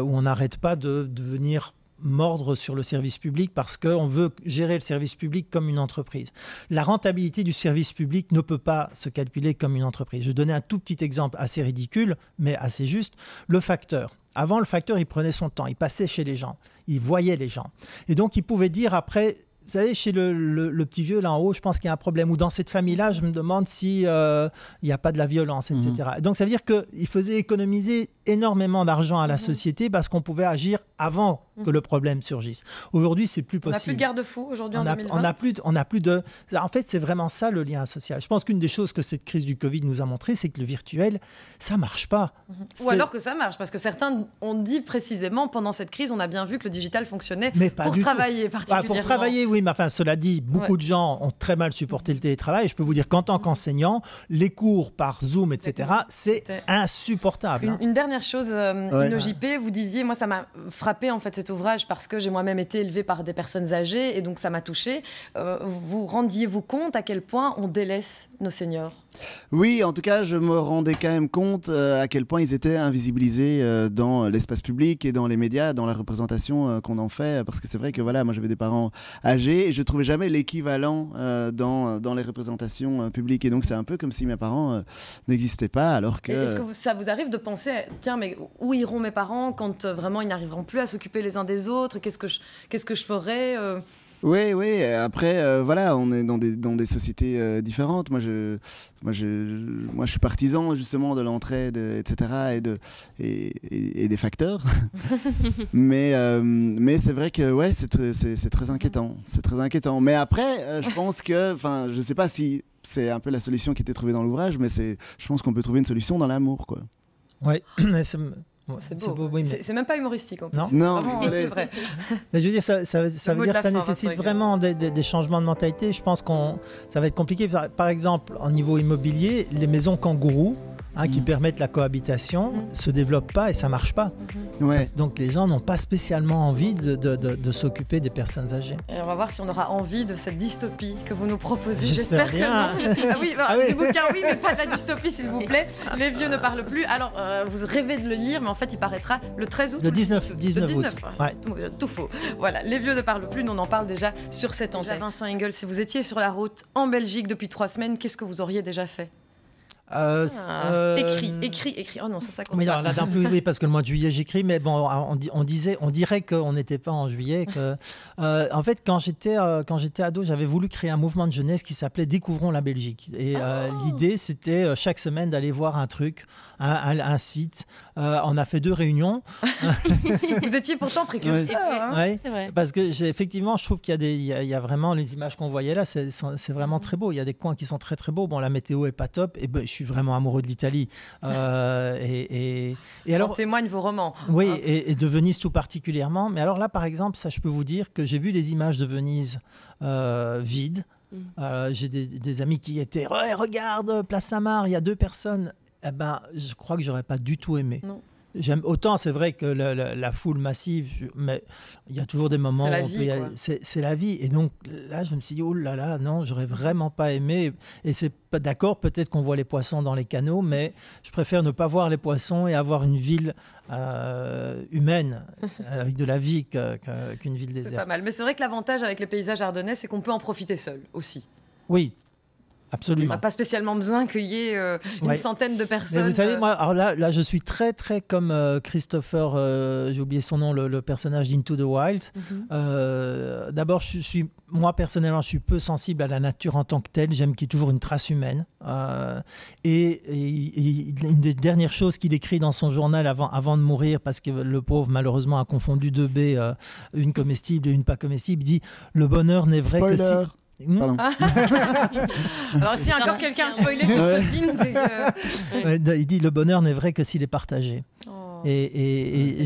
où on n'arrête pas de devenir mordre sur le service public parce qu'on veut gérer le service public comme une entreprise. La rentabilité du service public ne peut pas se calculer comme une entreprise. Je donnais un tout petit exemple assez ridicule, mais assez juste, le facteur. Avant, le facteur, il prenait son temps, il passait chez les gens, il voyait les gens. Et donc, il pouvait dire après, vous savez, chez le, petit vieux là en haut, je pense qu'il y a un problème. Ou dans cette famille-là, je me demande s'il euh, n'y a pas de la violence, etc. Mmh. Donc ça veut dire qu'il faisait économiser énormément d'argent à la mhm. société parce qu'on pouvait agir avant mhm. que le problème surgisse. Aujourd'hui, c'est plus possible. On n'a plus de garde-fou aujourd'hui en 2020. On a plus, on a plus de. En fait, c'est vraiment ça le lien social. Je pense qu'une des choses que cette crise du Covid nous a montré, c'est que le virtuel, ça marche pas. Mhm. Ou alors que ça marche, parce que certains ont dit précisément pendant cette crise, on a bien vu que le digital fonctionnait mais pas pour travailler ah, particulièrement. pour travailler, oui, mais enfin, cela dit, beaucoup de gens ont très mal supporté le télétravail. Je peux vous dire qu'en tant qu'enseignant, les cours par Zoom, etc., c'est insupportable. une dernière chose, euh, vous disiez, moi ça m'a frappé en fait cet ouvrage parce que j'ai moi-même été élevée par des personnes âgées et donc ça m'a touchée. Euh, vous rendiez-vous compte à quel point on délaisse nos seniors oui, en tout cas, je me rendais quand même compte euh, à quel point ils étaient invisibilisés euh, dans l'espace public et dans les médias, dans la représentation euh, qu'on en fait. Parce que c'est vrai que voilà, moi j'avais des parents âgés et je trouvais jamais l'équivalent dans, les représentations publiques. Et donc c'est un peu comme si mes parents n'existaient pas, alors que. Est-ce que ça vous arrive de penser, tiens, mais où iront mes parents quand vraiment ils n'arriveront plus à s'occuper les uns des autres Qu'est-ce que je, qu'est-ce que je ferai oui, oui. Après, euh, voilà, on est dans des, sociétés euh, différentes. Moi je, moi, je, moi, je suis partisan justement de l'entraide, euh, etc., et, de, et, des facteurs. mais mais c'est vrai que ouais, c'est très inquiétant. C'est très inquiétant. Mais après, je pense que, enfin, je sais pas si c'est un peu la solution qui était trouvée dans l'ouvrage, mais c'est, je pense qu'on peut trouver une solution dans l'amour, quoi. Ouais, c'est beau. C'est même pas humoristique en plus. Non, c'est vrai. mais je veux dire, ça, ça, veut dire ça nécessite vraiment des, changements de mentalité. Je pense qu'on ça va être compliqué. Par exemple, au niveau immobilier, les maisons kangourous, Hein, qui mm. permettent la cohabitation, se développent pas et ça marche pas. donc les gens n'ont pas spécialement envie de, s'occuper des personnes âgées. on va voir si on aura envie de cette dystopie que vous nous proposez. J'espère que non. Ah oui, bah, ah Du bouquin, oui, mais pas de la dystopie, s'il vous plaît. Les vieux ne parlent plus. Alors, euh, vous rêvez de le lire, mais en fait, il paraîtra le 13 août. Le 19, le 19, août. Euh, tout, faux. Voilà, les vieux ne parlent plus, on en parle déjà sur cette antenne. Vincent Engel, si vous étiez sur la route en Belgique depuis trois semaines, qu'est-ce que vous auriez déjà fait euh, ah, euh, écrit, écrit, écrit. Oh non, ça, ça oui, parce que le mois de juillet, j'écris, mais bon, on, disait, on dirait qu'on n'était pas en juillet. Euh, en fait, quand j'étais, quand j'étais ado, j'avais voulu créer un mouvement de jeunesse qui s'appelait Découvrons la Belgique. Et oh. l'idée, c'était chaque semaine d'aller voir un truc, un, un, site. on a fait deux réunions. Vous étiez pourtant précurseur. Hein. parce que effectivement, je trouve qu'il y a, il y vraiment les images qu'on voyait là, c'est, vraiment mm. très beau. Il y a des coins qui sont très, très beaux. Bon, la météo est pas top. Et ben, je je suis vraiment amoureux de l'Italie. Euh, et, alors, en témoignent vos romans. Oui, hein. et, de Venise tout particulièrement. Mais alors là, par exemple, ça, je peux vous dire que j'ai vu les images de Venise euh, vides. Mm. Euh, j'ai des, amis qui étaient regarde, place Saint-Marc, il y a deux personnes. Eh ben, je crois que j'aurais pas du tout aimé. J'aime autant, c'est vrai que la, foule massive, mais il y a toujours des moments c'est la vie. Et donc là, je me suis dit, oh là là, non, j'aurais vraiment pas aimé. Et c'est pas d'accord, peut-être qu'on voit les poissons dans les canaux, mais je préfère ne pas voir les poissons et avoir une ville euh, humaine avec de la vie qu'une ville déserte. C'est pas mal. Mais c'est vrai que l'avantage avec les paysages ardennais, c'est qu'on peut en profiter seul aussi. Oui, Absolument. On n'a pas spécialement besoin qu'il y ait euh, une centaine de personnes. vous savez, euh. moi, alors là, là, je suis très, très comme euh, Christopher, j'ai oublié son nom, le, personnage d'Into the Wild. Mhm. D'abord, je suis, moi, personnellement, je suis peu sensible à la nature en tant que telle. J'aime qu'il y ait toujours une trace humaine. Et, une des dernières choses qu'il écrit dans son journal avant, avant de mourir, parce que le pauvre, malheureusement, a confondu deux baies, une comestible et une pas comestible, il dit Le bonheur n'est vrai que si. Ah. Alors si encore quelqu'un a spoilé sur ce film, c'est Il dit le bonheur n'est vrai que s'il est partagé. Et,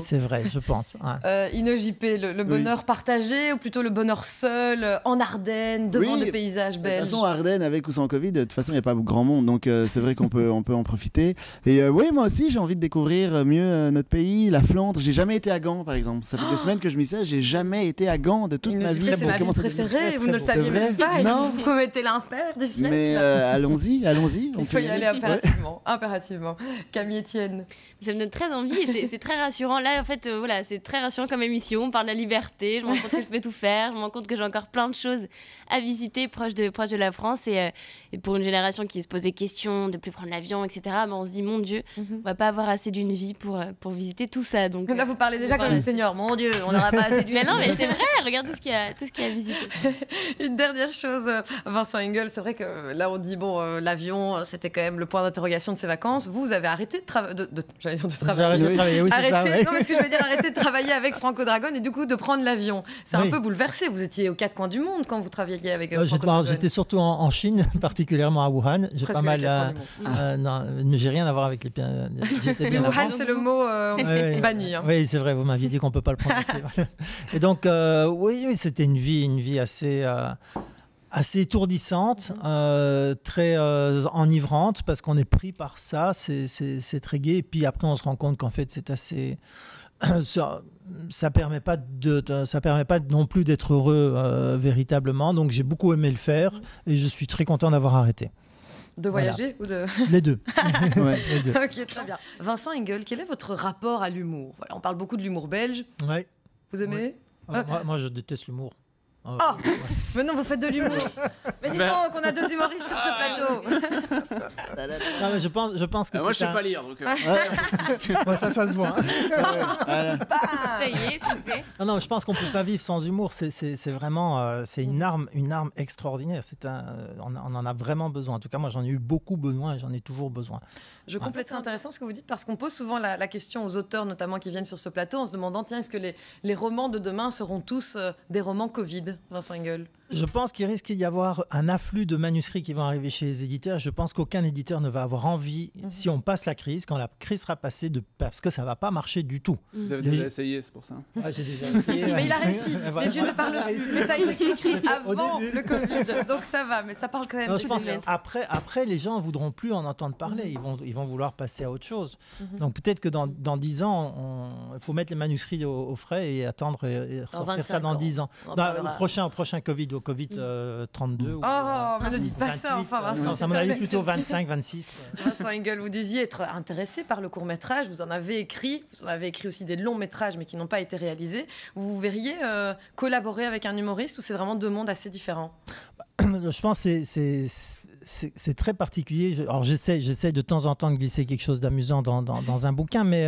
c'est vrai, je pense. Ouais. Euh, le, bonheur partagé ou plutôt le bonheur seul euh, en Ardennes, devant le paysage belge De toute façon, Ardennes, avec ou sans Covid, de toute façon, il n'y a pas grand monde. Donc euh, c'est vrai qu'on peut, on peut en profiter. Et oui, moi aussi, j'ai envie de découvrir mieux notre pays, la Flandre. J'ai jamais été à Gand, par exemple. Ça fait des semaines que je m'y sais, j'ai jamais été à Gand de toute ma vie. C'est ma préférée, vous ne le saviez même pas. Non. Vous commettez l'impair du ciel Mais allons-y, allons-y. Il faut y aller impérativement. Impérativement. Camille Etienne. Ça me envie c'est très rassurant. Là, en fait, euh, voilà, c'est très rassurant comme émission. On parle de la liberté. Je me rends compte que je peux tout faire. Je me rends compte que j'ai encore plein de choses à visiter proche de, proche de la France. Et, euh, pour une génération qui se pose des questions de plus prendre l'avion, etc., Mais bah, on se dit, mon Dieu, mhm. on va pas avoir assez d'une vie pour, euh, pour visiter tout ça. Donc, là, vous parlez déjà comme le Seigneur. Mon Dieu, on n'aura pas assez d'une Mais non, mais c'est vrai. regarde ce tout ce qu'il y a à visiter. une dernière chose, Vincent Engel, c'est vrai que là, on dit, bon, l'avion, c'était quand même le point d'interrogation de ses vacances. Vous, avez arrêté de, de, de Arrêtez de travailler, de travailler avec Franco Dragon et du coup de prendre l'avion. C'est un peu bouleversé. Vous étiez aux quatre coins du monde quand vous travailliez avec euh, Franco Franco J'étais surtout en, Chine, particulièrement à Wuhan. J'ai pas mal. Ah. non, mais j'ai rien à voir avec les. Wuhan, c'est le mot euh, banni. Hein. Oui, c'est vrai. Vous m'aviez dit qu'on peut pas le prononcer. et donc, euh, oui, oui c'était une vie, une vie assez assez étourdissante, mhm. euh, très euh, enivrante, parce qu'on est pris par ça, c'est très gai. Et puis après, on se rend compte qu'en fait, c'est assez. ça, ça permet pas de, ça permet pas non plus d'être heureux euh, véritablement. Donc j'ai beaucoup aimé le faire et je suis très content d'avoir arrêté. De voyager ou de... Les deux. Ok, très bien. Vincent Engel, quel est votre rapport à l'humour On parle beaucoup de l'humour belge. Ouais. Vous aimez ah. moi, je déteste l'humour. Oh, Mais ah, non, vous faites de l'humour Mais dis ben- donc on a deux humoristes sur ce plateau je pense, je pense que ah, moi, je sais pas lire, donc. Euh. ça, ça se voit. Hein. Non, non, je pense qu'on peut pas vivre sans humour. C'est- vraiment, euh, c'est une arme, une arme extraordinaire. C'est un, euh, on, en a vraiment besoin. En tout cas, moi, j'en ai eu beaucoup besoin et j'en ai toujours besoin. Je complète intéressant ce que vous dites parce qu'on pose souvent la, question aux auteurs, notamment qui viennent sur ce plateau, en se demandant tiens, est-ce que les, romans de demain seront tous des romans Covid Vassangöl. Je pense qu'il risque d'y avoir un afflux de manuscrits qui vont arriver chez les éditeurs. Je pense qu'aucun éditeur ne va avoir envie, mhm. si on passe la crise, quand la crise sera passée, de... parce que ça va pas marcher du tout. Vous avez déjà essayé, c'est pour ça. Ah, j'ai déjà essayé. mais il a réussi. Mais je ne parle Mais ça a été écrit avant le Covid. Donc ça va, mais ça parle quand même. je pense après, après, les gens voudront plus en entendre parler. Mhm. Ils vont, ils vont vouloir passer à autre chose. Mhm. Donc peut-être que dans, dans 10 ans, il faut mettre les manuscrits au, frais et attendre et, ressortir ça dans 10 ans. au prochain, au prochain Covid, Covid-32. Euh, oh, euh, mais ne dites pas ça, enfin, euh, ça m'en a plutôt 25, 26. Vincent Engel, vous disiez être intéressé par le court-métrage, vous en avez écrit, vous en avez écrit aussi des longs-métrages, mais qui n'ont pas été réalisés. Vous verriez collaborer avec un humoriste ou c'est vraiment deux mondes assez différents Je pense que c'est très particulier. Alors j'essaie, j'essaie de temps en temps de glisser quelque chose d'amusant dans, un bouquin, mais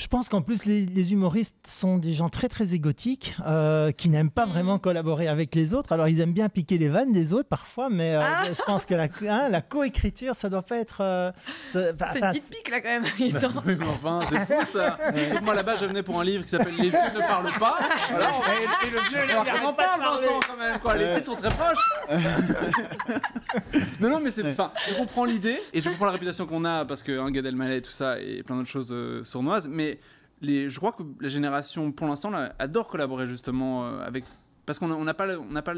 je pense qu'en plus, les, humoristes sont des gens très, très égotiques, euh, qui n'aiment pas vraiment mm. collaborer avec les autres. Alors, ils aiment bien piquer les vannes des autres parfois, mais euh, ah. je pense que la, hein, la coécriture, ça doit pas être. Euh, c'est typique, là, quand même. Bah, mais enfin, c'est fou, ça. Moi, là-bas, je venais pour un livre qui s'appelle Les vieux ne parlent pas. Voilà, et, le vieux, il parle, pas Vincent, quand même. Quoi. Les titres sont très proches. non, non, mais c'est. Enfin, je comprends l'idée et je comprends la réputation qu'on a parce que hein, Gad Elmaleh et tout ça et plein d'autres choses euh, sournoises, mais je crois que la génération, pour l'instant, adore collaborer justement euh, avec. Parce qu'on n'a pas, on pas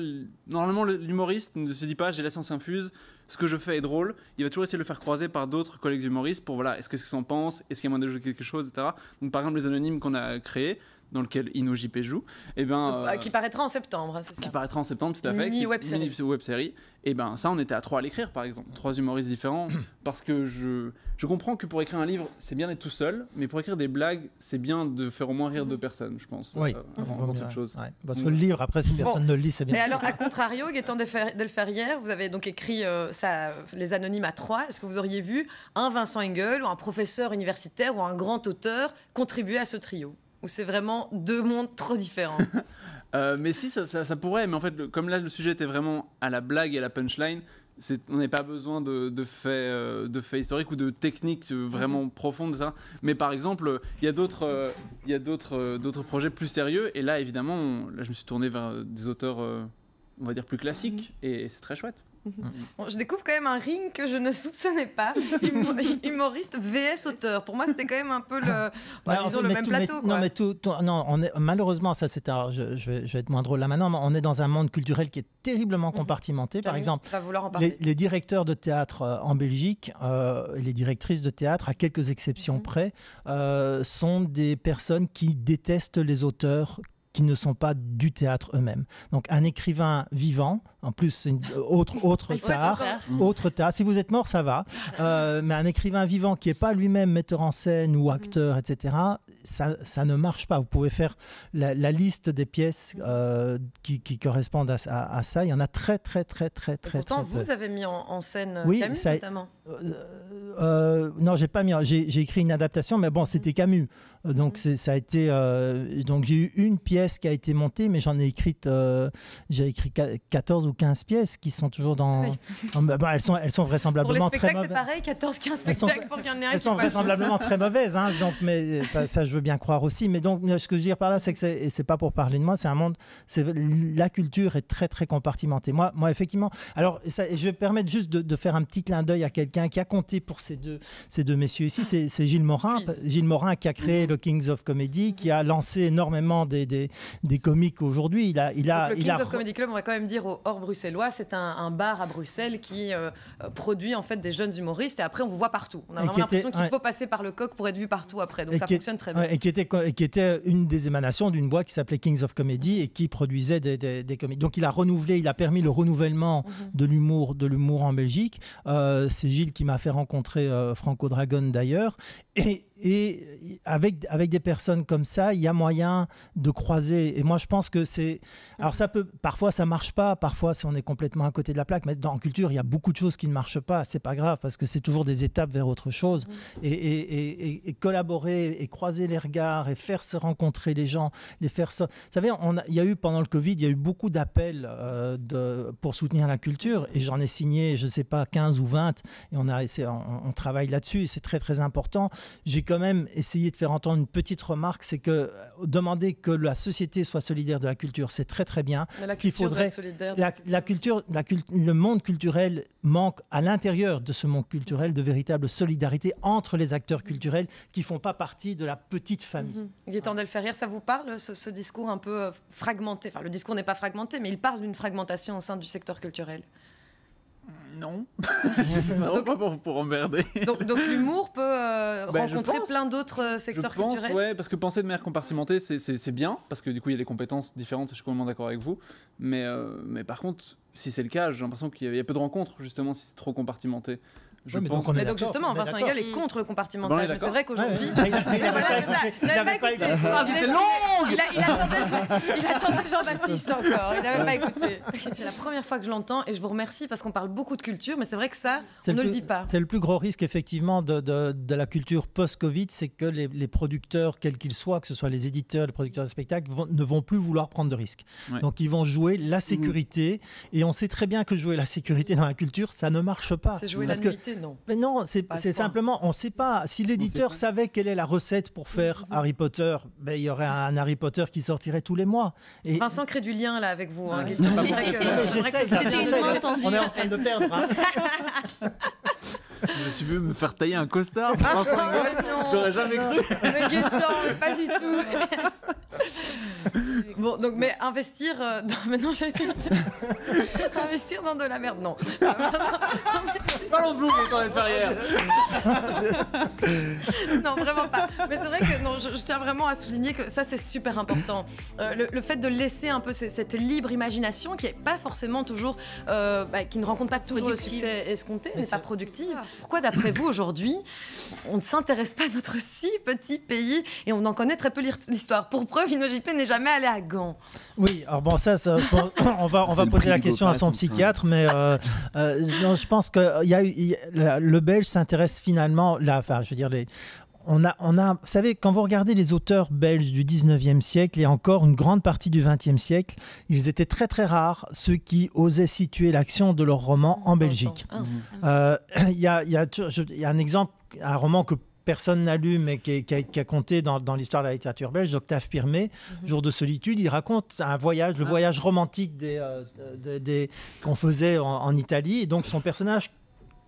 normalement l'humoriste ne se dit pas j'ai la science infuse, ce que je fais est drôle. Il va toujours essayer de le faire croiser par d'autres collègues humoristes pour voilà est-ce que ce qu'ils en pensent, est-ce qu'il y a moins de jouer quelque chose, etc. Donc par exemple les anonymes qu'on a créés, dans lequel Ino joue, et eh ben, euh, bah, qui euh, paraîtra en septembre, c'est ça Qui paraîtra en septembre, tout à fait. Mini web série. Mini web Et ben ça, on était à trois à l'écrire, par exemple, trois humoristes différents, parce que je, je comprends que pour écrire un livre, c'est bien d'être tout seul, mais pour écrire des blagues, c'est bien de faire au moins rire deux mhm. personnes, je pense. Oui, euh, mhm. toute chose. Parce que mm. le livre, après, si personne ne le lit, c'est bien. Mais alors, à contrario, Gaëtan Delferrière, vous avez donc écrit ça, Les Anonymes à trois. Est-ce que vous auriez vu un Vincent Engel ou un professeur universitaire ou un grand auteur contribuer à ce trio ou c'est vraiment deux mondes trop différents euh, mais si, ça, pourrait, mais en fait, comme là, le sujet était vraiment à la blague et à la punchline, c'est on n'a pas besoin euh, de, faits, historiques ou de techniques euh, vraiment mhm. profondes. Mais par exemple, il y a d'autres d'autres projets plus sérieux. Et là, évidemment, là, je me suis tourné vers des auteurs, on va dire, plus classiques. Mhm. et c'est très chouette. Mhm. je découvre quand même un ring que je ne soupçonnais pas. humoriste VS auteur. Pour moi, c'était quand même un peu le, ah. bah, disons, le même plateau. Non, mais malheureusement, ça c'est je, je, vais, être moins drôle là maintenant, on est dans un monde culturel qui est terriblement mhm. compartimenté. Par exemple, les, les, directeurs de théâtre euh, en Belgique, euh, les directrices de théâtre, à quelques exceptions mhm. près, euh, sont des personnes qui détestent les auteurs qui ne sont pas du théâtre eux-mêmes. Donc un écrivain vivant, en plus c'est autre autre tard, mm. autre Si vous êtes mort, ça va. Euh, mais un écrivain vivant qui n'est pas lui-même metteur en scène ou mm. acteur, etc. Ça, ça ne marche pas. Vous pouvez faire la, liste des pièces euh, qui, correspondent à, ça. Il y en a très très très très très. très. pourtant, vous avez mis en, scène oui, Camus, notamment. Euh, euh, non, j'ai pas mis. J'ai écrit une adaptation, mais bon, c'était Camus. Euh, donc ça a été. donc j'ai eu une pièce qui a été montée, mais j'en ai écrite. j'ai écrit 14 ou 15 pièces qui sont toujours dans. Bah, elles sont, elles sont vraisemblablement pour les spectacles, C'est pareil, 14, 15 spectacles pour qu'il en ait Elles sont vraisemblablement très mauvaises, hein, donc, mais ça, je veux bien croire aussi. Mais donc ce que je veux dire par là, c'est que et c'est pas pour parler de moi, c'est un monde. C'est la culture est très très compartimentée. Moi, moi effectivement. Alors je vais permettre juste de, de faire un petit clin d'œil à quelqu'un qui a compté pour ces deux, ces deux messieurs ici, c'est Gilles Morin. Gilles Morin qui a créé mhm. le Kings of Comedy, qui mhm. a lancé énormément des, des, comiques aujourd'hui. Il a, il a, le Kings of Comedy Club, on va quand même dire, hors bruxellois, c'est un, bar à Bruxelles qui euh, euh, produit en fait des jeunes humoristes et après on vous voit partout. On a vraiment l'impression qu'il faut passer par le coq pour être vu partout après. Donc ça fonctionne très bien. Et qui était, qui était euh, une des émanations d'une boîte qui s'appelait Kings of Comedy et qui produisait des, des, Donc il a renouvelé, il a permis le renouvellement mhm. de l'humour de l'humour en Belgique. Euh, C'est qui m'a fait rencontrer euh, Franco Dragon d'ailleurs. Et et avec, avec des personnes comme ça, il y a moyen de croiser. Et moi, je pense que c'est. Alors, ça peut. Parfois, ça marche pas. Parfois, si on est complètement à côté de la plaque. Mais dans culture, il y a beaucoup de choses qui ne marchent pas. C'est pas grave parce que c'est toujours des étapes vers autre chose. Mmh. Et, collaborer et croiser les regards et faire se rencontrer les gens, les faire. Vous savez, on il y a eu pendant le Covid, il y a eu beaucoup d'appels euh, pour soutenir la culture. Et j'en ai signé, je sais pas, 15 ou 20. Et on a, on, on travaille là-dessus. C'est très très important. J'ai quand même essayer de faire entendre une petite remarque, c'est que euh, demander que la société soit solidaire de la culture, c'est très très bien. Mais la culture faudrait, le monde culturel manque à l'intérieur de ce monde culturel de véritable solidarité entre les acteurs culturels qui font pas partie de la petite famille. Il est temps faire Ça vous parle ce discours un peu euh, fragmenté Enfin, le discours n'est pas fragmenté, mais il parle d'une fragmentation au sein du secteur culturel. Non. pas pour, pour emmerder. donc, l'humour peut euh, ben, rencontrer plein d'autres euh, secteurs je pense, Ouais, parce que penser de manière compartimentée, c'est bien, parce que du coup, il y a les compétences différentes, je suis complètement d'accord avec vous. Mais, euh, mais par contre, si c'est le cas, j'ai l'impression qu'il y, a peu de rencontres, justement, si c'est trop compartimenté donc, justement, Vincent Hegel est contre le compartimentage. c'est vrai qu'aujourd'hui. Il n'avait pas écouté. Il attendait Jean-Baptiste encore. Il n'avait pas écouté. C'est la première fois que je l'entends et je vous remercie parce qu'on parle beaucoup de culture, mais c'est vrai que ça, on ne le dit pas. C'est le plus gros risque, effectivement, de, la culture post-Covid, c'est que les, producteurs, quels qu'ils soient, que ce soit les éditeurs, les producteurs de spectacles, ne vont plus vouloir prendre de risques. Donc ils vont jouer la mm. sécurité. Et on sait très bien que jouer la sécurité dans la culture, ça ne marche pas. C'est jouer la non. Mais non, c'est simplement, on ne sait pas. Si l'éditeur savait quelle est la recette pour faire mm-hmm. Harry Potter, ben, il y aurait un Harry Potter qui sortirait tous les mois. Et... Vincent crée du lien là avec vous. Hein. Euh, on est en train de perdre. Hein. je me suis vu me faire tailler un costard. je ah, oh, J'aurais jamais cru. Mais pas du tout. Bon, donc, mais investir euh, dans. Maintenant, j'ai investir dans de la merde, non. de Non, vraiment pas. Mais c'est vrai que non, je, tiens vraiment à souligner que ça, c'est super important. Euh, le, fait de laisser un peu cette libre imagination qui est pas forcément toujours. Euh, bah, qui ne rencontre pas toujours le succès escompté, mais pas productive. Ah. Pourquoi, d'après vous, aujourd'hui, on ne s'intéresse pas à notre si petit pays et on en connaît très peu l'histoire Pour preuve, InnoJP n'est jamais allé à oui, alors bon, ça, on va, on va poser la question à son psychiatre, mais euh, euh, je pense que le Belge s'intéresse finalement, là, enfin, je veux dire, on a, on a, vous savez, quand vous regardez les auteurs belges du 19e siècle et encore une grande partie du 20e siècle, ils étaient très très rares ceux qui osaient situer l'action de leur roman en Belgique. Il y a un exemple, un roman que personne n'a lu, mais qui, a, qui, compté dans, l'histoire de la littérature belge, Octave Pirmé, mhm. Jour de solitude. Il raconte un voyage, le ah. voyage romantique euh, qu'on faisait en, en Italie. Et donc son personnage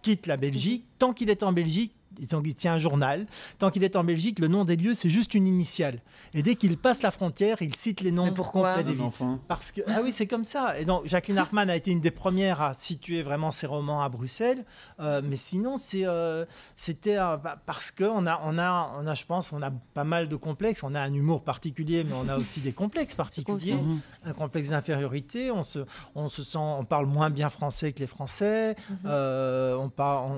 quitte la Belgique. Tant qu'il est en Belgique, il qu'il tient un journal. Tant qu'il est en Belgique, le nom des lieux, c'est juste une initiale. Et dès qu'il passe la frontière, il cite les noms pourquoi des villes. Parce que, ah oui, c'est comme ça. Et donc, Jacqueline Hartmann a été une des premières à situer vraiment ses romans à Bruxelles. Euh, mais sinon, c'est, euh, c'était euh, bah, parce qu'on a, on a, on a, je pense, on a pas mal de complexes. On a un humour particulier, mais on a aussi des complexes particuliers. un complexe d'infériorité. On se, on se sent, on parle moins bien français que les Français. Mhm. on,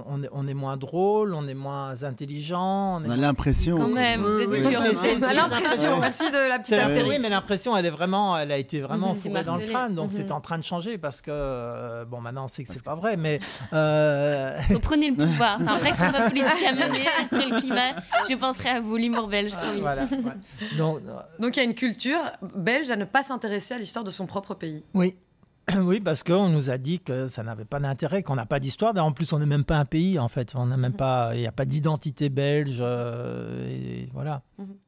on, est, on est moins drôle, on est moins moins On, a l'impression. Quand même, l'impression. Merci de la petite Oui, mais l'impression, elle est vraiment, elle a été vraiment mm, fourrée dans le crâne. Donc c'est mm-hmm. en train de changer parce que euh, bon, maintenant on sait que c'est pas vrai, mais vous euh, prenez le pouvoir. C'est un vrai combat politique à mener le climat. Je penserai à vous, l'humour belge. Voilà, euh, Donc il y a une culture belge à ne pas s'intéresser à l'histoire de son propre pays. Oui. Oui, parce qu'on nous a dit que ça n'avait pas d'intérêt, qu'on n'a pas d'histoire. En plus, on n'est même pas un pays, en fait. On n'a même mm-hmm. pas, il n'y a pas d'identité belge. Euh, voilà. Mm-hmm.